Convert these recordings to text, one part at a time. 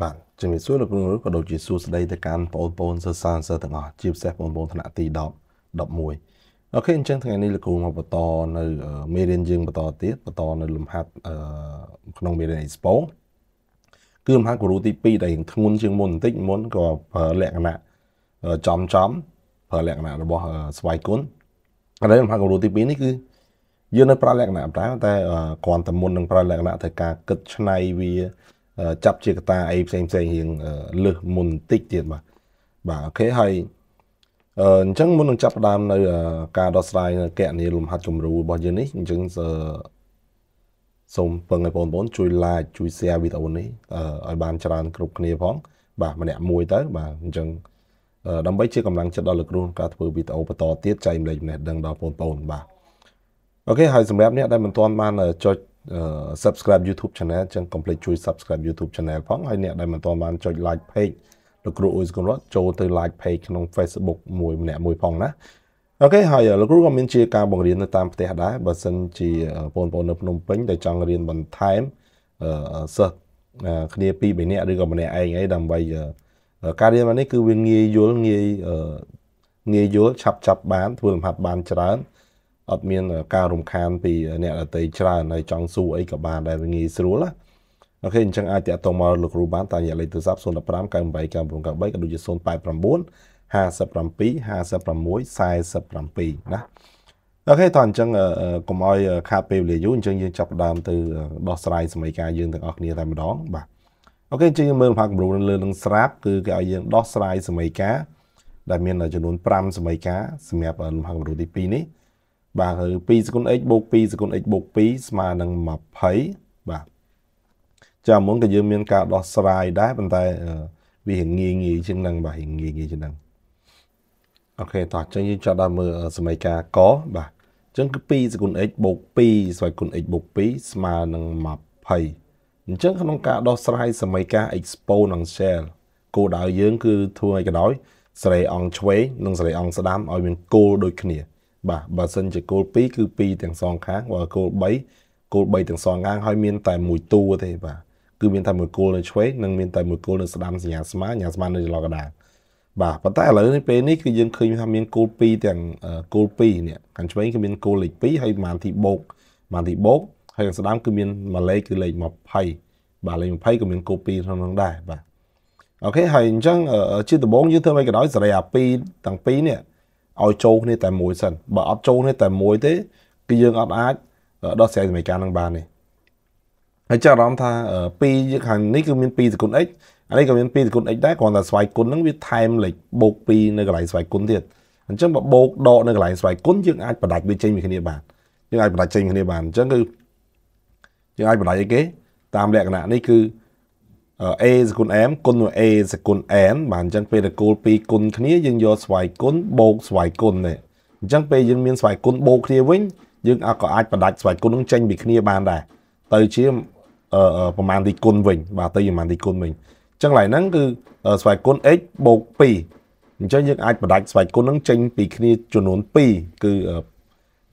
បាទជំរាបសួរលោកគ្រូក៏ដូចជាសួស្តីទៅកាន់បងប្អូនសិស្សសាស្ត្រសិស្សទាំងអស់ជាពិសេសបងប្អូនថ្នាក់ទី10 11អូខេអញ្ចឹងថ្ងៃនេះលោកគ្រូមកបន្តនៅមេរៀនយើងបន្តទៀតបន្តនៅលំហាត់ក្នុងមេរៀន Expo គឺលំហាត់គូរូទី2ដែលរៀងធ្ងន់ជាងមុនបន្តិចមុនក៏ប្រើលក្ខណៈចំចំប្រើលក្ខណៈរបស់ស្វ័យគុណឥឡូវលំហាត់គូរូទី2នេះគឺយើងនៅប្រើលក្ខណៈដែរតែគ្រាន់តែមុននឹងប្រើលក្ខណៈធ្វើការគិតឆ្នៃវាចាប់ជាកតាអីផ្សេងផ្សេងរៀងលើសមុនតិចទៀតបាទបាទអូខេហើយអញ្ចឹងមុននឹងចាប់ផ្ដើមនៅ ការដោះស្រាយនៅកណនីលំហាត់គំរូរបស់យើងនេះអញ្ចឹងសូមពឹងឲ្យបងប្អូនជួយ like ជួយ share វីដេអូនេះឲ្យបាន ច្រើនគ្រប់គ្នាផង បាទម្នាក់មួយទៅ បាទអញ្ចឹងដើម្បីជាកម្លាំងចិត្តដល់លោកគ្រូក្នុងការធ្វើវីដេអូបន្តទៀតចែករំលែកចំណេះដឹងដល់បងប្អូនបាទអូខេហើយសម្រាប់អ្នកដែលមិនទាន់បានចុច subscribe YouTube channel ចឹងកុំភ្លេចជួយ subscribe YouTube channel ផងហើយអ្នកដែលមិនទាន់បានចុច like page លោកគ្រូអ៊ុយសកំរត់ចូលទៅ like page ក្នុង Facebook មួយម្នាក់មួយផងណាអូខេហើយលោកគ្រូក៏មានជាការបង្រៀននៅតាមផ្ទះដែរបើសិនជាបងប្អូននៅភ្នំពេញដែលចង់រៀនបន្ថែមសិស្សគ្នាពីរបីនាក់ឬក៏ម្នាក់ឯងអីដើម្បីការរៀនមកនេះគឺវាងាយយល់ងាយងាយយល់ឆាប់ចាប់បាន ធ្វើលំហាត់បានច្រើនអត់មានការរំខានពីអ្នកដតីច្រើនហើយចង់សួរអីក៏បានដែរងាយស្រួលណាអូខេអញ្ចឹងអាចតាក់ទងមកលោកគ្រូបានតាមរយៈលេខទូរស័ព្ទ015 98 993ក៏ដូចជា089 57 56 47ណាអូខេតោះអញ្ចឹងកុំឲ្យខាតពេលវេលាយូរអញ្ចឹងយើងចាប់ដើមទៅដោះស្រាយសម័យការយើងទាំងអស់គ្នាតែម្ដងបាទអូខេអញ្ចឹងយើងមើលផាគម្រូលើនឹងស្រាប់គឺគេឲ្យយើងដោះស្រាយសម័យការដែលមានចំនួន5សម័យការសម្រាប់លំហគម្រូទី2នេះបាទគឺ2សគុណ x បូក2សគុណ x បូក2ស្មើនឹង20បាទចាំមុនក៏យើងមានការដោះស្រាយដែរប៉ុន្តែវាងាយងាយជាងនឹងបាទងាយងាយជាងនឹងអូខេតោះអញ្ចឹងយើងចាប់ដល់មើលសមីការកបាទអញ្ចឹងគឺ2សគុណ x បូក2ស្វ័យគុណ x បូក2ស្មើនឹង20អញ្ចឹងក្នុងការដោះស្រាយសមីការ exponential គោលដៅយើងគឺ ធ្វើឲ្យកដោយសេរី អង្គឆ្វេងនិងសេរីអង្គស្ដាំឲ្យមានគោលដូចគ្នាបាទបើសិនជាគោល2គឺ2ទាំងសងខាងបើគោល3គោល3ទាំងសងខាងហើយមាន តែមួយតួទេបាទគឺមានតែមួយគោលនៅឆ្វេងនិងមានតែមួយគោលនៅស្ដាំសញ្ញាស្មាសញ្ញាស្មានៅចន្លោះកណ្ដាលបាទប៉ុន្តែឥឡូវនេះពេលនេះគឺយើងឃើញថាមានគោល2ទាំងគោល2នេះខាងឆ្វេងគឺមានគោលលេខ2ហើយម៉ានទីបូកម៉ានទីបូក ហើយខាងស្ដាំគឺមានមួយលេខគឺលេខ20បាទលេខ20ក៏មានគោល2ក្នុងនោះដែរបាទអូខេហើយអញ្ចឹងជាដំបូងយើងធ្វើឲ្យកណ្ដោយសរីអា2ទាំងពីរនេះឲ្យចូលគ្នាតែមួយសិនបើអត់ចូលគ្នាតែមួយទេគឺយើងអត់អាចដោះស្រាយសម័យកាលនឹងបានទេហើយចាប់អារម្មណ៍ថា2ខាងនេះគឺមាន2សគុណ x អានេះក៏មាន2សគុណ x ដែរគ្រាន់តែស្វ័យគុណនឹងវាថែមលេខបូក2នៅកន្លែងស្វ័យគុណទៀតអញ្ចឹងបើបូកដកនៅកន្លែងស្វ័យគុណយើងអាចបដាច់វាចេញពីគ្នាបានយើងអាចបដាច់ចេញពីគ្នាបានអញ្ចឹងគឺយើងអាចបដាច់អីគេតាមលក្ខណៈនេះគឺ a សគុណ m គុណនឹង a សគុណ n បាទអញ្ចឹងពេលដែលគោលពីរគុណគ្នាយើងយកស្វ័យគុណបូកស្វ័យគុណនេះអញ្ចឹងពេលយើងមានស្វ័យគុណបូកគ្នាវិញយើងអាចក៏អាចបដាច់ស្វ័យគុណនឹងចេញពីគ្នាបានដែរទៅ ជាប្រមាណទីគុណវិញ បាទទៅប្រមាណទីគុណវិញអញ្ចឹងឡើយហ្នឹងគឺស្វ័យគុណ x បូក2អញ្ចឹងយើងអាចបដាច់ស្វ័យគុណនឹងចេញពីគ្នាចំនួន2គឺ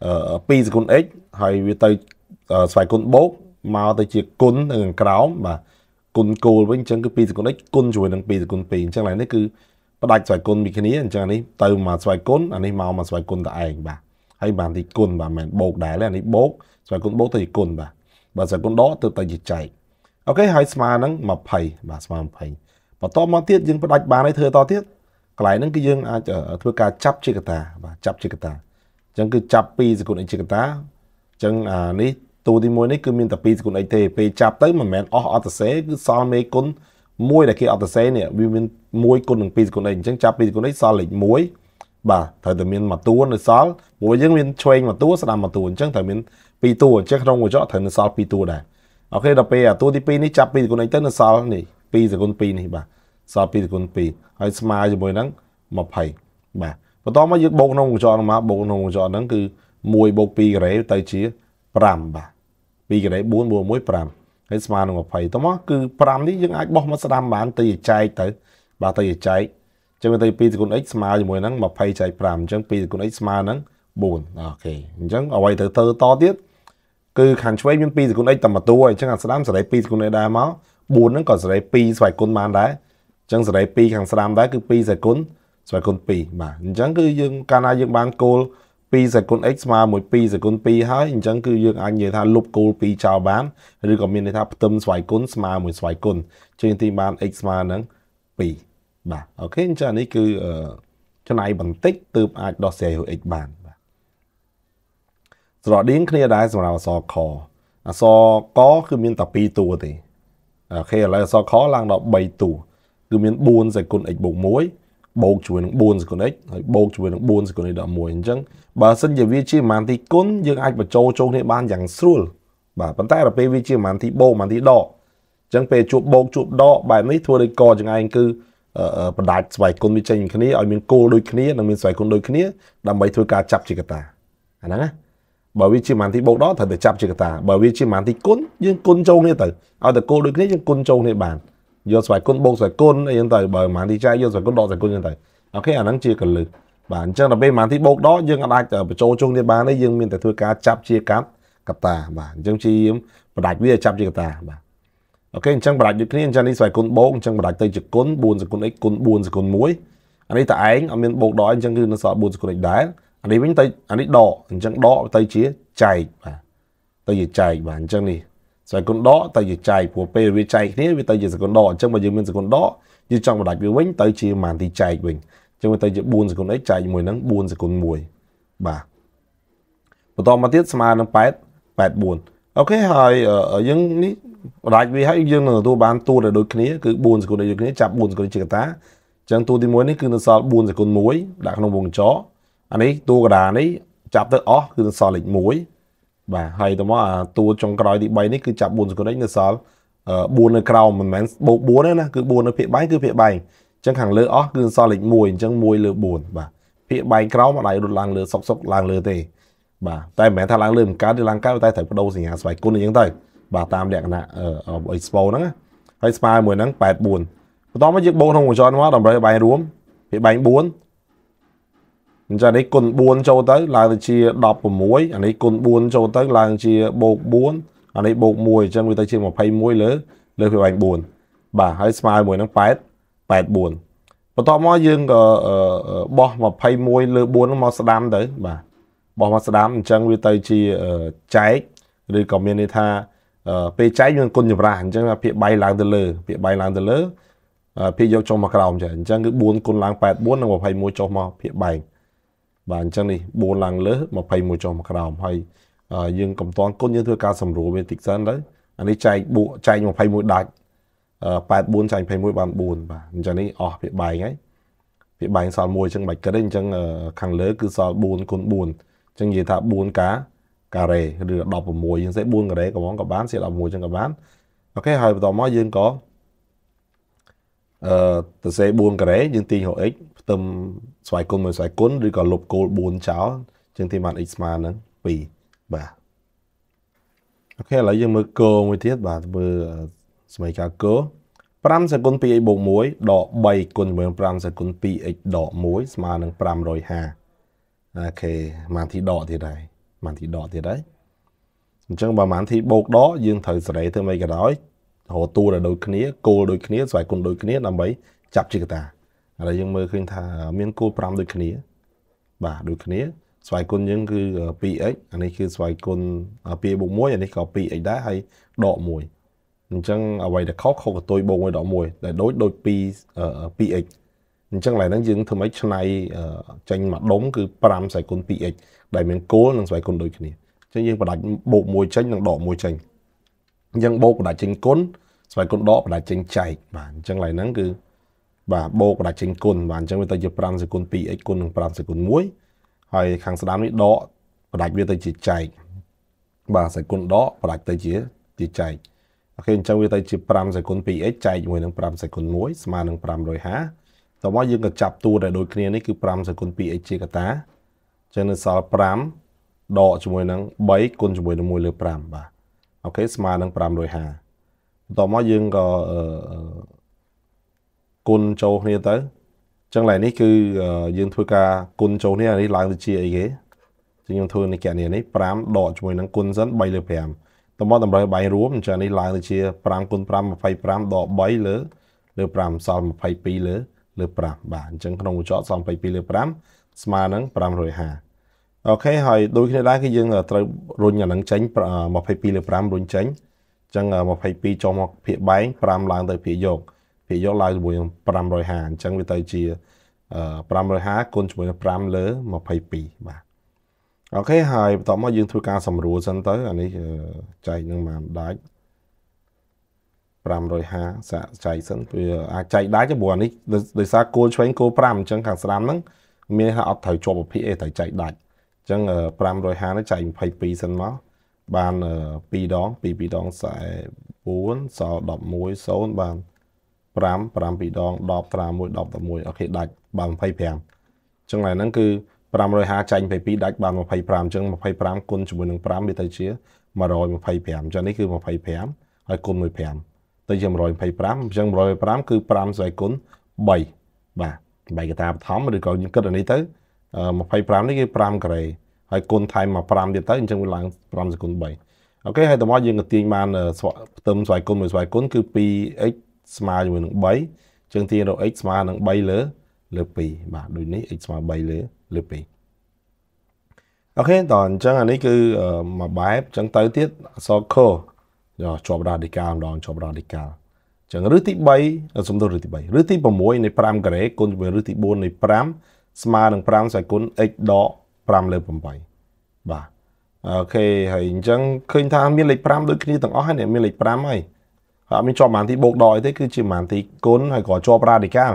2សគុណ x ហើយវាទៅស្វ័យគុណបូកមកទៅជាគុណនៅខាងក្រោមបាទគុណគោលវិញអញ្ចឹងគឺ2សេគុណអិចគុណជាមួយនឹង2សេគុណ2អញ្ចឹងឡើយនេះគឺផ្ដាច់ស្វ័យគុណពីគ្នាអញ្ចឹងនេះទៅមកស្វ័យគុណអានេះមកមកស្វ័យគុណតឯងបាទហើយបានទីគុណបាទមិនបូកដែរអានេះបូកស្វ័យគុណបូកទៅជាគុណបាទបើស្វ័យគុណដកទៅទៅជាចែកអូខេហើយស្មើនឹង20បាទស្មើ20បន្តមកទៀតយើងផ្ដាច់បានហើយធ្វើតទៀតកន្លែងហ្នឹងគឺយើងអាច ធ្វើការចាប់ជាកតាបាទចាប់ជាកតាអញ្ចឹងគឺចាប់2សេគុណអិចជាកតាអញ្ចឹងអានេះទូទី1នេះគឺមានតែ2សគុណអីទេពេលចាប់ទៅមិនមែនអស់អត្តសេគឺសល់មេគុណមួយដែលគេអត្តសេនេះវាមាន1គុណនឹង2សគុណអីអញ្ចឹងចាប់2សគុណអីសល់លេខ1បាទត្រូវតែមានមួយតួនៅសល់ព្រោះយើងមានឆ្វេងមួយតួស្ដាំមួយតួអញ្ចឹងត្រូវមាន2តួអញ្ចឹងក្នុងកញ្ចក់ត្រូវនៅសល់2តួដែរអូខេដល់ពេលអាតួទី2នេះចាប់2សគុណអីទៅនៅសល់នេះ2សគុណ2នេះបាទសល់2សគុណ2ហើយស្មើជាមួយនឹង20បាទបន្តមកយើងបូកក្នុងកញ្ចក់ហ្នឹងមកបូកក្នុងកញ្ចក់ហ្នឹងគឺ1បូក2ការ៉េទៅជា5បាទពីកណី4 4 1 5ហើយស្មើនឹង20តោះមកគឺ5នេះយើងអាចបោះមកស្ដាំបានទៅចែកទៅ បាទទៅចែកអញ្ចឹងទៅ2សេគុណ x ស្មើជាមួយនឹង20ចែក5អញ្ចឹង2សេគុណ x ស្មើនឹង4អូខេអញ្ចឹងអ្វីទៅទៅតទៀតគឺខាងឆ្វេងមាន2សេគុណ x តែមួយតួអញ្ចឹងអាស្ដាំសេរី2សេគុណ x ដែរមក4ហ្នឹងក៏សេរី2ស្វ័យគុណបានដែរអញ្ចឹងសេរី2ខាងស្ដាំដែរគឺ2សេគុណស្វ័យគុណ2បាទអញ្ចឹង គឺយើងកាលណាយើងបានគោល2សេគុណ x ស្មើមួយ2សេគុណ2ហើយអញ្ចឹងគឺយើងអាចនិយាយថាលុបគោល2ចោលបានឬក៏មានន័យថាផ្ទឹមស្វ័យគុណស្មើមួយស្វ័យគុណជាងទីបាន x ស្មើនឹង2បាទអូខេអញ្ចឹងនេះគឺច្នៃបន្តិចទើបអាចដោះស្រាយរូច x បានបាទស្រដៀងគ្នាដែរសម្រាប់អក្សរខអក្សរកគឺមានតែ2តួទេអូខេឥឡូវអក្សរខឡើងដល់3តួគឺមាន4សេគុណ x 1បូកជាមួយនឹង4សកលិចហើយបូកជាមួយនឹង4សកលិច11អញ្ចឹងបើសិនជាវាជាម៉ានទីគុណយើងអាចបញ្ចូលចូលគ្នាបានយ៉ាងស្រួលបាទប៉ុន្តែដល់ពេលវាជាម៉ានទីបូកម៉ានទីដកអញ្ចឹងពេលជួបបូកជួបដកបែបនេះធ្វើដោយកចឹងឯងគឺបដាច់ស្វ័យគុណវាចេញគ្នាឲ្យមានគោលដូចគ្នានិងមានស្វ័យគុណដូចគ្នាដើម្បីធ្វើការចាប់ជាកតាអាហ្នឹងណាបើវាជាម៉ានទីបូកដកត្រូវតែចាប់ជាកតាបើវាជាម៉ានទីគុណយើងគុណចូលគ្នាទៅឲ្យតែគោលដូចគ្នាយើងគុណចូលគ្នាបានយកស្វាយគុណបូកស្វាយគុណអីចឹងទៅបើម៉ានទីចាយយកស្វាយគុណដកស្វាយគុណចឹងទៅអូខេអាហ្នឹងជាកលឹះបាទអញ្ចឹងដល់ពេលម៉ានទីបូកដកយើងអាចបញ្ចូលជុងនេះបានទេយើងមានតែធ្វើការចាប់ជាកាត់កតាបាទអញ្ចឹងជាបដាច់វាចាប់ជាកតាបាទអូខេអញ្ចឹងបដាច់ដូចគ្នាអញ្ចឹងនេះស្វ័យគុណបូកអញ្ចឹងបដាច់ទៅជាគុណ4សគុណ x គុណ4សគុណ1អានេះតឯងអត់មានបូកដកអញ្ចឹងគឺនៅសល់4សគុណ x ដែរអានេះវិញទៅអានេះដកអញ្ចឹងដកទៅជាចែកបាទទៅជាចែកបាទអញ្ចឹងនេះសកុនដកទៅជាចៃព្រោះពេលវាចៃគ្នាវាទៅជាសកុនដកអញ្ចឹងបើយើងមានសកុនដកយើងចង់បដាច់វាវិញទៅជាម៉ានទីចែកវិញអញ្ចឹងទៅជា4សកុនអីចែកមួយហ្នឹង4សកុន1បាទបន្តមកទៀតស្មើនឹង8 84អូខេហើយយើងនេះបដាច់វាហើយយើងនឹងទទួលបានតួដែលដូចគ្នាគឺ4សកុនដូចគ្នាចាប់4សកុនជាកតាអញ្ចឹងតួទី1នេះគឺនៅសល់4សកុន1ដាក់ក្នុងវងចរអានេះតួកដានេះចាប់ទៅអស់គឺនៅសល់លេខ1បាទហើយតោះមកអាតួចុងក្រោយទី3នេះគឺចាប់4សកលនៅសល់4នៅក្រោមមិនមែនបូក4ទេណាគឺ4នៅភាគបែងគឺភាគបែងអញ្ចឹងខាងលើអស់គឺសល់លេខ1អញ្ចឹង1លើ4បាទភាគបែងក្រោមអត់ឲ្យរត់ឡើងលើសុកសុកឡើងលើទេបាទតែមិនមែនថាឡើងលើមិនកើតទេឡើងកើតតែត្រូវបដូរសញ្ញាស្វ័យគុណអញ្ចឹងទៅបាទតាមលក្ខណៈអីស្ពូហ្នឹងហើយស្មើមួយហ្នឹង84បន្តមកយើងបូកក្នុងវងចរមកដើម្បីឲ្យបែងរួមភាគបែង4អញ្ចឹងនេះគុណ4ចូលទៅឡើងទៅជា16អានេះគុណ4ចូលទៅឡើងជាបូក4អានេះបូក1អញ្ចឹងវាទៅជា21លើលើពីបាញ់4បាទហើយស្មើមួយនឹង8 84បន្ទាប់មកយើងក៏បោះ21លើ4មកស្ដាំទៅបាទបោះមកស្ដាំអញ្ចឹងវាទៅជាចែកឬក៏មានន័យថាពេលចែកមានគុណចម្រាស់អញ្ចឹងភាគ3ឡើងទៅលើភាគ3ឡើងទៅលើភាគយកចុះមកក្រោមចាអញ្ចឹងគឺ4គុណឡើង84និង21ចុះមកភាគ3បាទអញ្ចឹងនេះ4ឡើងលើស21ចុះមកក្រោមហើយយើងកំតាន់គុណយើងធ្វើការសម្រួលវាតិចសិនទៅអានេះចែកបួកចែក21ដាច់84ចែក21បាន4បាទអញ្ចឹងនេះអស់ពាក្យបែងហើយពាក្យបែងសល់1អញ្ចឹងបាច់គិតទេអញ្ចឹងខាងលើ គឺសល់4គុណ4អញ្ចឹងនិយាយថា4កាការ៉េឬ16អញ្ចឹងស្អី4ការ៉េក៏មកក៏បានស្អី11អញ្ចឹងក៏បានអូខេហើយបន្តមកយើងក៏អឺទៅសេ4ការ៉េយើងទាញរក x ទឹមស្វ័យគុណមួយស្វ័យគុណឬក៏លុបគោល4ចោលជាងទីម៉ាត់ x ស្មើនឹង2បាទអូខេឥឡូវយើងមើលគោមួយទៀតបាទមើលសមីការគោ5សេគុណ 2x បូក1ដក3គុណជាមួយនឹង5សេគុណ 2x ដក1ស្មើនឹង550អូខេម៉ានធីដកទៀតហើយម៉ានធីដកទៀតហើយអញ្ចឹងបើម៉ានធីបូកដកយើងត្រូវសេរីធ្វើម៉េចក៏ដោយរហូតតួដែលដូចគ្នាគោលដូចគ្នាស្វ័យគុណដូចគ្នាដើម្បីចាប់ជាកតាឥឡូវយើងមើលឃើញថាមានគោល5ដូចគ្នាបាទដូចគ្នា ស្វ័យគុណយើងគឺ 2x អានេះគឺស្វ័យគុណ 2+1 អានេះក៏ 2x ដែរហើយដក1អញ្ចឹងអ្វីដែលខុសខុសកតុយបូក1ដក1ដែលដូចដូច2 2x អញ្ចឹងឡើយហ្នឹងយើងធ្វើម៉េចឆ្នៃចេញមួយដុំគឺ5ស្វ័យគុណ 2x ដែលមានគោលនិងស្វ័យគុណដូចគ្នាអញ្ចឹងយើងបដាច់បូក1ចេញនិងដក1ចេញអញ្ចឹងបូកបដាច់ចេញគុណស្វ័យគុណដកបដាច់ចេញចែកបាទអញ្ចឹងឡើយហ្នឹងគឺបាទបូកបណ្ដាចេញគុណបាទអញ្ចឹងវាទៅជា5សេគុណ 2x គុណនឹង5សេគុណ1ហើយខាងស្ដាំនេះដកបណ្ដាច់វាទៅជាចែកបាទសេគុណដកបណ្ដាច់ទៅជាជាចែកអូខេអញ្ចឹងវាទៅជា5សេគុណ 2x ចែកជាមួយនឹង5សេគុណ1ស្មើនឹង550តោះមកយើងក៏ចាប់តួដែលដូចគ្នានេះគឺ5សេគុណ 2x ជាកតាអញ្ចឹងនៅសល់5ដកជាមួយនឹង3គុណជាមួយនឹង1លើ5បាទអូខេស្មើនឹង550បន្តមកយើងក៏អឺគុណចូលគ្នាទៅអញ្ចឹងឡើយនេះគឺយើងធ្វើការគុណចូលនេះអានេះឡើងទៅជាអីគេជាខ្ញុំធ្វើនៃកញ្ញានេះ5ដកជាមួយនឹងគុណសិន3លើ5តំបន់តម្រូវបាយរួមអញ្ចឹងនេះឡើងទៅជា5គុណ5 25ដក3លើលើ5សល់22លើលើ5បាទអញ្ចឹងក្នុងកញ្ចក់សល់22លើ5ស្មើនឹង550អូខេហើយដូចគ្នាដែរគឺយើងត្រូវរុញអានឹងចេញ22លើ5រុញចេញអញ្ចឹង22ចុះមកភាគបែង5ឡើងទៅភាគយកគេយកឡើងជាមួយនឹង550អញ្ចឹងវាទៅជា550គុណជាមួយនឹង5លើ22បាទអូខេហើយបន្តមកយើងធ្វើការសម្រួលសិនទៅអានេះចែកនឹងមកដាច់550សាក់ចែកសិនវាអាចចែកដាច់ព្រោះអានេះដោយសារគោលឆ្វេងគោល5អញ្ចឹងខាងស្ដាំហ្នឹងមានថាអត់ត្រូវជាប់ប្រភេទអីត្រូវចែកដាច់អញ្ចឹង550នេះចែក22សិនមកបាន2ដង2 2ដង44សល់11 0បាន5 7ដង10ត្រា1 10 11អូខេដាច់បាន25អញ្ចឹងឡើយហ្នឹងគឺ550ចាញ់22ដាច់បាន25អញ្ចឹង25គុណជាមួយនឹង5វាទៅជា125អញ្ចឹងនេះគឺ25ហើយគុណ15ទៅជា125អញ្ចឹង125គឺ5ស្អីគុណ3បាទបាយកតាបឋមឬក៏យើងគិតអានេះទៅ25នេះគឺ5ការ៉េហើយគុណថែមមក5ទៀតទៅអញ្ចឹងវាឡើង5សេគុណ3អូខេហើយតោះមកយើងក៏ទាញបានផ្ទឹមស្វ័យគុណមួយស្វ័យគុណគឺ 2x ស្មើជាមួយនឹង3ជើងទារក x ស្មើនឹង3លើលើ2បាទដូចនេះ x ស្មើ3លើលើ2អូខេតោះអញ្ចឹងអានេះគឺមួយបែបអញ្ចឹងទៅទៀតអសខយកជាប់ radical ម្ដងជាប់ radical អញ្ចឹងឬទី3សំដៅឬទី3ឬទី6នៃ5ការ៉េគុណជាមួយឬទី4នៃ5ស្មើនឹង5សគុណ x ដក5លើ8បាទអូខេហើយអញ្ចឹងឃើញថាមានលេខ5ដូចគ្នាទាំងអស់ហើយមានលេខ5ហើយអត់មានជាប់ម៉ានទីបូកដកទេគឺជាម៉ានទីគុណហើយក៏ជាប់ radical អ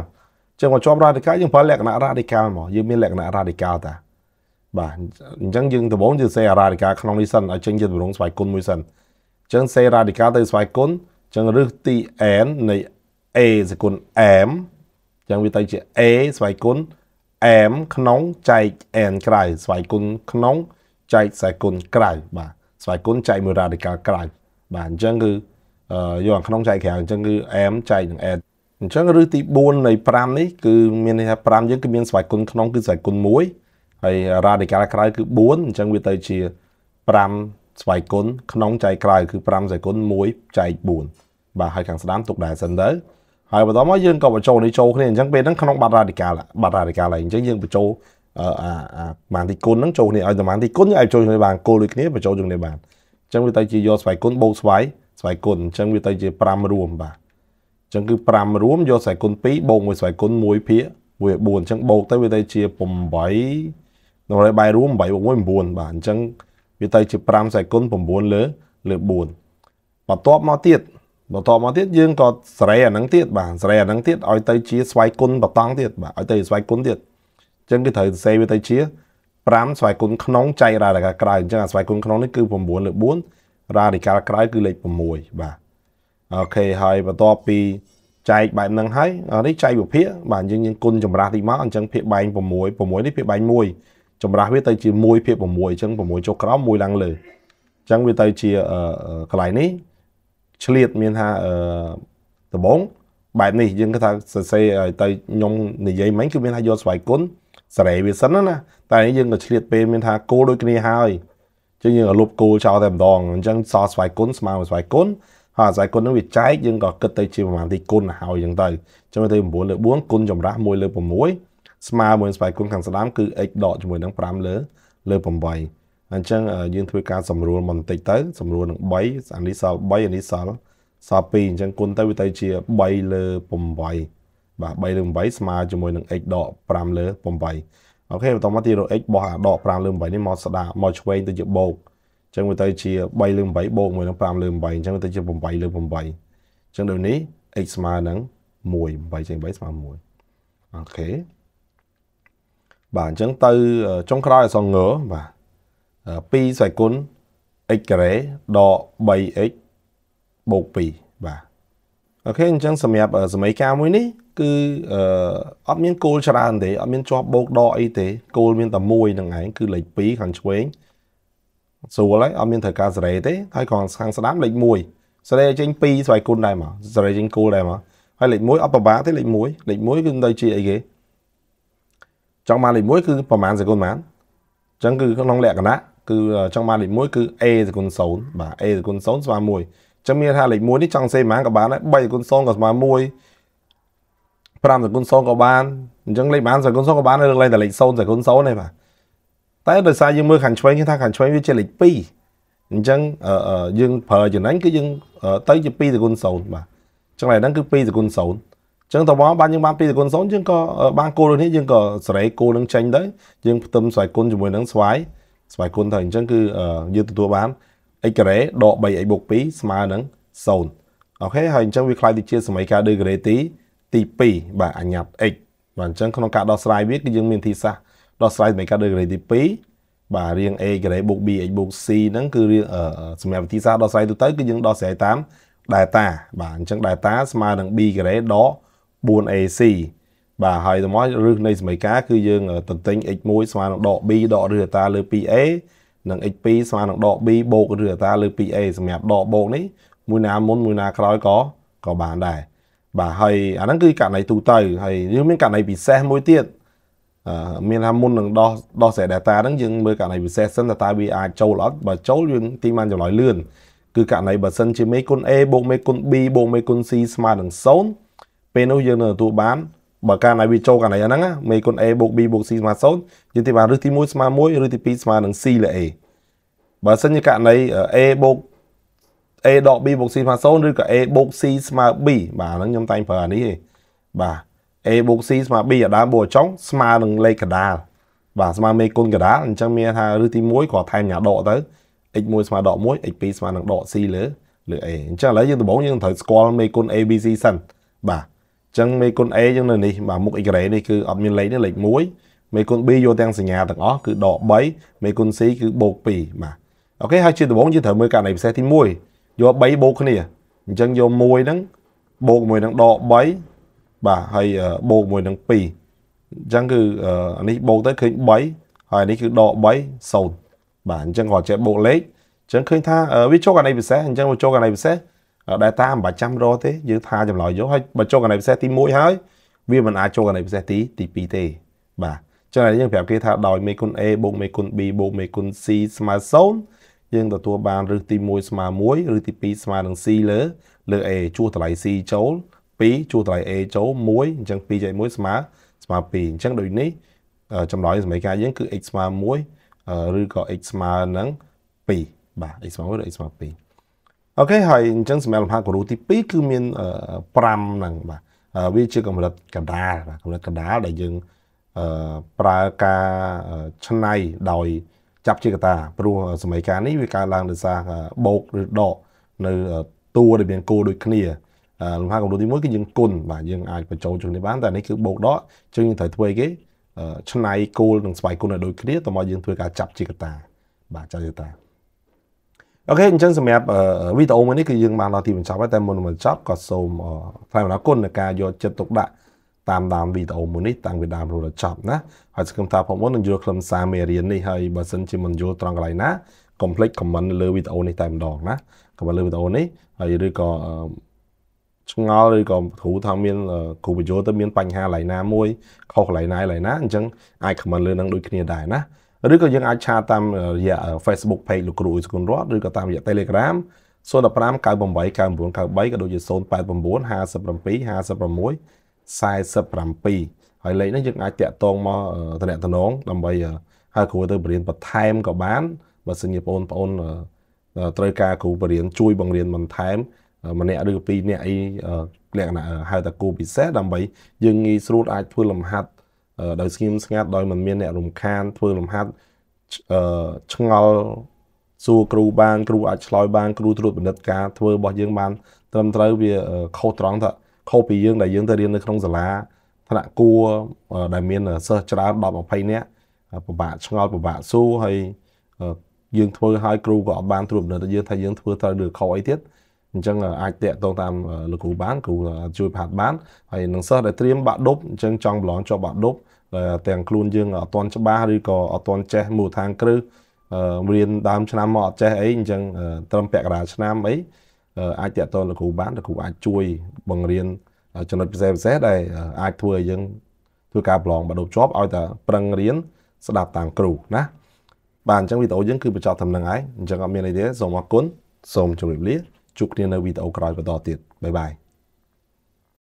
ញ្ចឹងមកជាប់ radical យើងប្រើលក្ខណៈ radical មកយើងមានលក្ខណៈ radical តាបាទអញ្ចឹងយើងដំបូងយើងសេ radical ក្នុងនេះសិនឲ្យចេញជាទម្រង់ស្វ័យគុណមួយសិនអញ្ចឹងសេ radical ទៅស្វ័យគុណអញ្ចឹងរឹសទី n នៃ a សគុណ m អញ្ចឹងវាទៅជា a ស្វ័យគុណ m ក្នុងចែក n ក្រៅស្វ័យគុណក្នុងចែកសគុណក្រៅបាទស្វ័យគុណចែកមួយ radical ក្រៅបាទអញ្ចឹងគឺយកអាក្នុងចែកក្រៅអញ្ចឹងគឺ am ចែកនឹង add អញ្ចឹងឬទី4នៃ5នេះគឺមានន័យថា5យើងគឺមានស្វ័យគុណក្នុងគឺស្វ័យគុណ1ហើយ radical ក្រៅគឺ4អញ្ចឹងវាទៅជា5ស្វ័យគុណក្នុងចែកក្រៅគឺ5ស្វ័យគុណ1ចែក4បាទហើយខាងស្ដាំទុកដែរសិនទៅហើយបន្តមកយើងក៏បញ្ចូល នេះចូលគ្នាអញ្ចឹងពេលហ្នឹងក្នុងបាត់ radical បាត់ radical ហើយអញ្ចឹងយើងបញ្ចូលអាអាម៉ានទីគុណហ្នឹងចូលគ្នាឲ្យតែម៉ានទីគុណយើងអាចចូលគ្នាបានគោលដូចគ្នាបញ្ចូលជាមួយគ្នាបានអញ្ចឹងវាទៅជាយកស្វ័យគុណបូកស្វ័យស្វ័យគុណអញ្ចឹងវាទៅជា5រួមបាទអញ្ចឹងគឺ5រួមយកស្វ័យគុណ2បូកមួយស្វ័យគុណ1ភាគ1ឲ្យ4អញ្ចឹងបូកទៅវាទៅជា8តម្រូវបាយរួម8បូក1 9បាទអញ្ចឹងវាទៅជា5ស្វ័យគុណ9លើលើ4បន្ទាប់មកទៀតបន្តមកទៀតយើងក៏សេរីអាហ្នឹងទៀតបាទសេរីអាហ្នឹងទៀតឲ្យទៅជាស្វ័យគុណបតង់ទៀតបាទឲ្យទៅស្វ័យគុណទៀតអញ្ចឹងគឺត្រូវសេវាទៅជា5ស្វ័យគុណក្នុងចែករ៉ាដល់ក្រៅអញ្ចឹងអាស្វ័យគុណក្នុងនេះគឺ9លើ4រារីកាល់ក្រៅគឺលេខ6បាទអូខេហើយបន្ទាប់ពីចែកបែបហ្នឹងហើយនេះចែកវិភាគបាទយើងយើងគុណចម្រាស់ទីមកអញ្ចឹងភាគបែង6 6នេះភាគបែង1ចម្រាស់វាទៅជា1ភាគ6អញ្ចឹង6ចុះក្រោម1ឡើងលើអញ្ចឹងវាទៅជាកន្លែងនេះឆ្លៀតមានថាដំបងបែបនេះយើងគេថាសរសេរឲ្យទៅខ្ញុំនិយាយមិញគឺមានថាយកស្វ័យគុណសារ៉េវាសិនណាតែនេះយើងក៏ឆ្លៀតពេលមានថាគោដូចគ្នាហើយចឹងយើងក៏លុបគោលចោលតែម្ដងអញ្ចឹងសស្វ័យគុណស្មើស្វ័យគុណហើយស្វ័យគុណនឹងវាចែកយើងក៏គិតទៅជាប្រមាណទីគុណហើយចឹងទៅចឹងទៅ9លើ4គុណចម្រាស់1លើ6ស្មើមួយស្វ័យគុណខាងស្ដាំគឺ x ដកជាមួយនឹង5លើលើ8អញ្ចឹងយើងធ្វើការសម្រួលបន្តិចទៅសម្រួលនឹង3អានេះសល់3អានេះសល់សល់2អញ្ចឹងគុណទៅវាទៅជា3លើ8បាទ3លើ8ស្មើជាមួយនឹង x ដក5លើ8អូខេបន្តមកទី x បោះអាដក5លើ8នេះមកស្ដាមកឆ្វេងទៅជាបូកអញ្ចឹងវាទៅជា3លើ8បូក1នឹង5លើ8អញ្ចឹងវាទៅជា8លើ8អញ្ចឹងដូចនេះ x ស្មើនឹង1 8ចេញ3ស្មើ1អូខេបាទអញ្ចឹងទៅចុងក្រោយអសងងើបាទ2ស្រេចគុណ x ការ៉េដក 3x បូក2បាទអូខេអញ្ចឹងសម្រាប់សម័យកាលមួយនេះគឺអឺអត់មានគោលច្រើនទេអត់មានជាប់បោកដកអីទេគោលមានតែមួយហ្នឹងឯងគឺលេខ2ខាងឆ្វេងស្រួលហើយអត់មានត្រូវការសេរីទេហើយខាងខាងស្ដាំលេខ1សេរីចេញ2ស្វ័យគុណដែរមកសេរីចេញគោលដែរមកហើយលេខ1អត់ប្របាកទេលេខ1លេខ1គឺនៅជាអីគេចង់បានលេខ1គឺប្រហែលសេគុណប៉ុន្មានអញ្ចឹងគឺក្នុងលក្ខណៈគឺចង់បានលេខ1គឺ a សេគុណ0បាទ a សេគុណ0ស្មើ1ចឹងមានថាលេខ1នេះចង់សេហ្មងក៏បានដែរ3គុណ0ក៏ស្មើ1 5គុណ0ក៏បានអញ្ចឹងលេខបាន0គុណ0ក៏បានលើកឡើងតែលេខ0គុណ0ទេបាទតែដោយសារយើងមើលខាងឆ្វេងគេថាខាងឆ្វេងវាជាលេខ2អញ្ចឹងយើងប្រើចំណេញគឺយើងទៅជា2គុណ0បាទអញ្ចឹងតែហ្នឹងគឺ2គុណ0អញ្ចឹងតើមកបានយើងបាន2គុណ0យើងក៏បានគោលនេះយើងក៏សេរីគោលនឹងចេញទៅយើងផ្ទឹមស្វ័យគុណជាមួយនឹងស្វ័យស្វ័យគុណទៅអញ្ចឹងគឺយើងទទួលបាន x ការ៉េដក 3x បូក2ស្មើនឹង0អូខេហើយអញ្ចឹងវាខ្លាយទៅជា សមីការដឺការ៉េទីទី2បាទអញ្ញត្តិ x បាទអញ្ចឹងក្នុងការដោះស្រាយវាគឺយើងមានវិធីសាស្ត្រដោះស្រាយសមីការដឺការ៉េទី2បាទរៀង a ការ៉េបូក bx បូក c ហ្នឹងគឺរៀងសម្រាប់វិធីសាស្ត្រដោះស្រាយទូទៅគឺយើងដោះស្រាយតាម data បាទអញ្ចឹង data ស្មើនឹង b ការ៉េដក 4ac បាទហើយតោះមករឹសនៃសមីការគឺយើងទន្ទិញ x1 ស្មើនឹងដក b ដករឹសអត្រាលើ 2a និង x2 ស្មើនឹងដក b បូកឬអត្រាលើ 2a សម្រាប់ដកបូកនេះមួយណាមុនមួយណាក្រោយក៏ក៏បានដែរបាទហើយអាហ្នឹងគឺករណីទូទៅហើយយើងមានករណីពិសេសមួយទៀតអឺមានថាមុននឹងដោះដោះស្រេ data ហ្នឹងយើងមើលករណីពិសេសសិនតើវាអាចចូលអត់បើចូលយើងទីបានចម្លើយលឿនគឺករណីបើសិនជាមេគុណ a បូកមេគុណ b បូកមេគុណ c ស្មើនឹង0ពេលនោះយើងនឹងទទួលបាន0បើកាលណាវាចូលកណ្ដីហ្នឹងមេគុណ a បូក b បូក c ស្មើ0យើងទីបានឫសទី1ស្មើ1ឬទី2ស្មើនឹង c លើ a បើសិនជាករណី a បូក a ដក b បូក c ស្មើ0ឬក៏ a បូក c ស្មើ b បាទហ្នឹងខ្ញុំតែងប្រើអានេះទេបាទ a បូក c ស្មើ b អាដើមបូកចុងស្មើនឹងលេខកដាលបាទស្មើមេគុណកដាលអញ្ចឹងមានថាឬទី1គ្រាន់ថែមញ៉ាដកទៅ x1 ស្មើដក1 x2 ស្មើនឹងដក c លើលើ a អញ្ចឹងឥឡូវយើងដំបូងយើងត្រូវស្គាល់មេគុណ abc សិនបាទចឹងមេគុណ A ចឹងនៅនេះបាទមុខអ៊ីក្រេនេះគឺអត់មានលេខទេលេខ1មេគុណ B យកទាំងសញ្ញាទាំងអស់គឺដក3មេគុណ C គឺបូក2បាទអូខេហើយជាដំបូងយើងត្រូវមើលករណីពិសេសទី1យក3បូកគ្នាអញ្ចឹងយក1ហ្នឹងបូកមួយនឹងដក3បាទហើយបូកមួយនឹង2អញ្ចឹងគឺអានេះបូកទៅឃើញ3ហើយនេះគឺដក3 0បាទអញ្ចឹងគាត់ចេះបូកលេខអញ្ចឹងឃើញថាវាចូលករណីពិសេសអញ្ចឹងវាចូលករណីពិសេសដែលតាមិនបាច់ចាំរកទេយើងថាចម្លើយយកហើយបើចូលកន្លែងពិសេសទី1ហើយវាមិនអាចចូលកន្លែងពិសេសទីទី2ទេបាទចឹងហើយយើងប្រាប់គេថាដោយមេគុណ A បូកមេគុណ B បូកមេគុណ C ស្មើ0យើងទទួលបានឬទី1ស្មើ1ឬទី2ស្មើនឹង C លើលើ A ជួសតម្លៃ C ចូល2ជួសតម្លៃ A ចូល1អញ្ចឹង2ចែក1ស្មើស្មើ2អញ្ចឹងដូចនេះចម្លើយសមីការយើងគឺ x ស្មើ1ឬក៏ x ស្មើនឹង2បាទ x ស្មើ1ឬ x ស្មើ2អូខេហើយអញ្ចឹងសម្រាប់លំហាគំរូទី2គឺមាន5ហ្នឹងបាទវាជាកម្រិតកណ្ដាលបាទកម្រិតកណ្ដាលដែលយើងប្រើការឆ្នៃដោយចាប់ជាកតាព្រោះសម័យកាលនេះវាកើតឡើងដោយសារបោកឬដកនៅតួដែលមានគោដូចគ្នាលំហាគំរូទី1គឺយើងគុណបាទយើងអាចបញ្ចូលជុំនេះបានតែនេះគឺបោកដកជឹងយើងត្រូវធ្វើអីគេឆ្នៃគោលនិងស្វ័យគុណឲ្យដូចគ្នាតោះមកយើងធ្វើការចាប់ជាកតាបាទចាប់ជាកតាអូខេអញ្ចឹងសម្រាប់វីដេអូមួយនេះគឺយើងបានដល់ទីបញ្ចប់ហើយតែមុននឹងបញ្ចប់ក៏សូមថ្លែងអំណរគុណនៃការយកចិត្តទុកដាក់តាមដានវីដេអូមួយនេះតាំងពីដើមរហូតដល់ចប់ណាហើយសង្ឃឹមថាបងប្អូននឹងយល់ខ្លឹមសារមេរៀននេះហើយបើសិនជាមិនយល់ត្រង់កន្លែងណាកុំភ្លេច comment លើវីដេអូនេះតែម្ដងណាកុំលើវីដេអូនេះហើយឬក៏ឆ្ងល់ឬក៏គ្រូថាមានគ្រូបញ្យល់ទៅមានបញ្ហាកន្លែងណា មួយខុសកន្លែងណាកន្លែងណាអញ្ចឹងអាច comment លើនឹងដូចគ្នាដែរណាឬក៏យើងអាចឆាតាមរយៈ Facebook Page លោកគ្រូអ៊ុយសគុណរតឬក៏តាមរយៈ Telegram 015 98 99 93ក៏ដូចជា089 57 56 47ហើយលេខហ្នឹងយើងអាចតាក់ទងមកតំណតំណងដើម្បីហៅគ្រូទៅបរៀនបន្ថែមក៏បានបើសិនជាបងប្អូនត្រូវការគ្រូបរៀនជួយ បង្រៀនបន្ថែម ម្នាក់ឬពីរអ្នកអីលក្ខណៈហៅថាគូពិសេសដើម្បីយើងងាយស្រួលអាចធ្វើលំហាត់ដោយស្ងៀមស្ងាត់ដោយមិនមានអ្នករំខានធ្វើលំហាត់ឆ្ងល់សួរគ្រូបានគ្រូអាចឆ្លើយបានគ្រូត្រួតពិនិត្យការធ្វើរបស់យើងបានត្រឹមត្រូវវាខុសត្រង់ថាខុសពីយើងដែលយើងទៅរៀននៅក្នុងសាលាថ្នាក់គួរដែលមានសិស្សច្រើន10 20នាក់ពិបាកឆ្ងល់ពិបាកសួរហើយយើងធ្វើឲ្យគ្រូក៏អត់បានត្រួតពិនិត្យយើងថាយើងធ្វើត្រូវឬខុសអីទៀតអញ្ចឹងអាចតាក់ទងតាមលោកគ្រូបានគ្រូជួយផាត់បានហើយនឹងសិស្សដែលត្រៀមបាក់ដប់អញ្ចឹងចង់ប្រឡងជាប់បាក់ដប់ទាំងខ្លួនយើងអត់ទាន់ច្បាស់ឬក៏អត់ទាន់ចេះមូលដ្ឋានគ្រឹះរៀនដើមឆ្នាំមកអត់ចេះអីអញ្ចឹងត្រឹមពាក់កណ្ដាលឆ្នាំអីអាចតាក់ទងលោកគ្រូបានលោកគ្រូអាចជួយបង្រៀនចំណុចពិសេសពិសេសដែលអាចធ្វើឲ្យយើងធ្វើការប្រឡងបដូរជាប់ឲ្យតែប្រឹងរៀនស្ដាប់តាមគ្រូណាបាទអញ្ចឹងវីដេអូយើងគឺបញ្ចប់ត្រឹមហ្នឹងហើយអញ្ចឹងអត់មានអីទេសូមអរគុណសូមជម្រាបលាជួបគ្នានៅវីដេអូក្រោយបន្តទៀតបាយបាយ